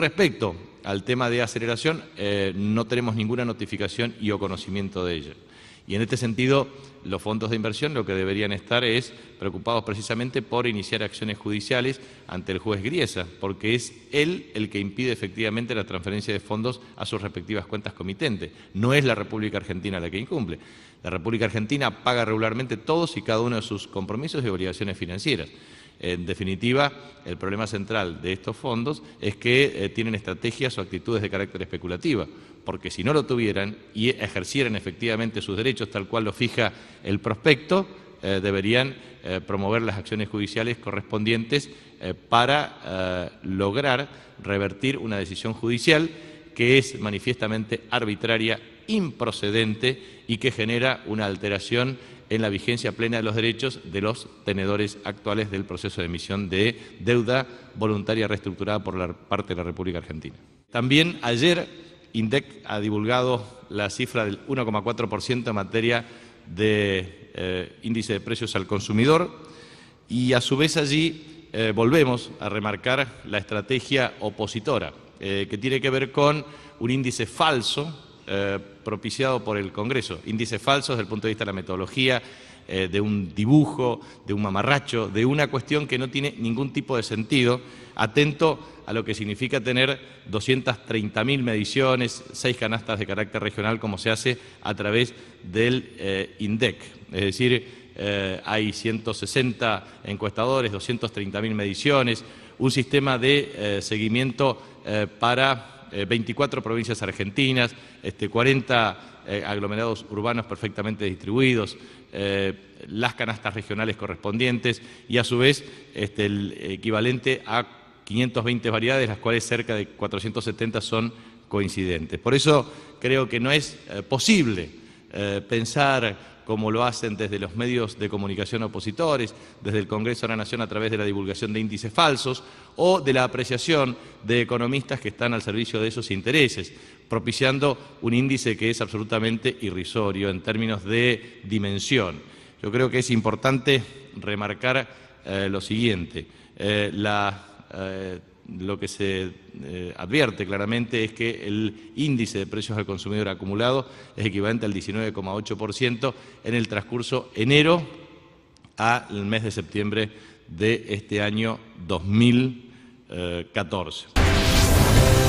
Respecto al tema de aceleración, eh, no tenemos ninguna notificación y o conocimiento de ella. Y en este sentido, los fondos de inversión lo que deberían estar es preocupados precisamente por iniciar acciones judiciales ante el juez Griesa, porque es él el que impide efectivamente la transferencia de fondos a sus respectivas cuentas comitentes. No es la República Argentina la que incumple. La República Argentina paga regularmente todos y cada uno de sus compromisos y obligaciones financieras. En definitiva, el problema central de estos fondos es que eh, tienen estrategias o actitudes de carácter especulativa, porque si no lo tuvieran y ejercieran efectivamente sus derechos tal cual lo fija el prospecto, eh, deberían eh, promover las acciones judiciales correspondientes para lograr revertir una decisión judicial que es manifiestamente arbitraria, improcedente y que genera una alteración en la vigencia plena de los derechos de los tenedores actuales del proceso de emisión de deuda voluntaria reestructurada por parte de la República Argentina. También ayer INDEC ha divulgado la cifra del 1,4% en materia de eh, índice de precios al consumidor y a su vez allí eh, volvemos a remarcar la estrategia opositora eh, que tiene que ver con un índice falso eh, propiciado por el Congreso. Índices falsos desde el punto de vista de la metodología, eh, de un dibujo, de un mamarracho, de una cuestión que no tiene ningún tipo de sentido, atento a lo que significa tener 230.000 mediciones, seis canastas de carácter regional, como se hace a través del eh, INDEC. Es decir, hay 160 encuestadores, 230.000 mediciones, un sistema de seguimiento para 24 eh, provincias argentinas, este, 40 eh, aglomerados urbanos perfectamente distribuidos, eh, las canastas regionales correspondientes y a su vez este, el equivalente a 520 variedades, las cuales cerca de 470 son coincidentes. Por eso creo que no es posible pensar como lo hacen desde los medios de comunicación opositores, desde el Congreso de la Nación a través de la divulgación de índices falsos o de la apreciación de economistas que están al servicio de esos intereses, propiciando un índice que es absolutamente irrisorio en términos de dimensión. Yo creo que es importante remarcar eh, lo siguiente, eh, eh, lo que se eh, advierte claramente es que el índice de precios al consumidor acumulado es equivalente al 19,8% en el transcurso enero al mes de septiembre de este año 2014.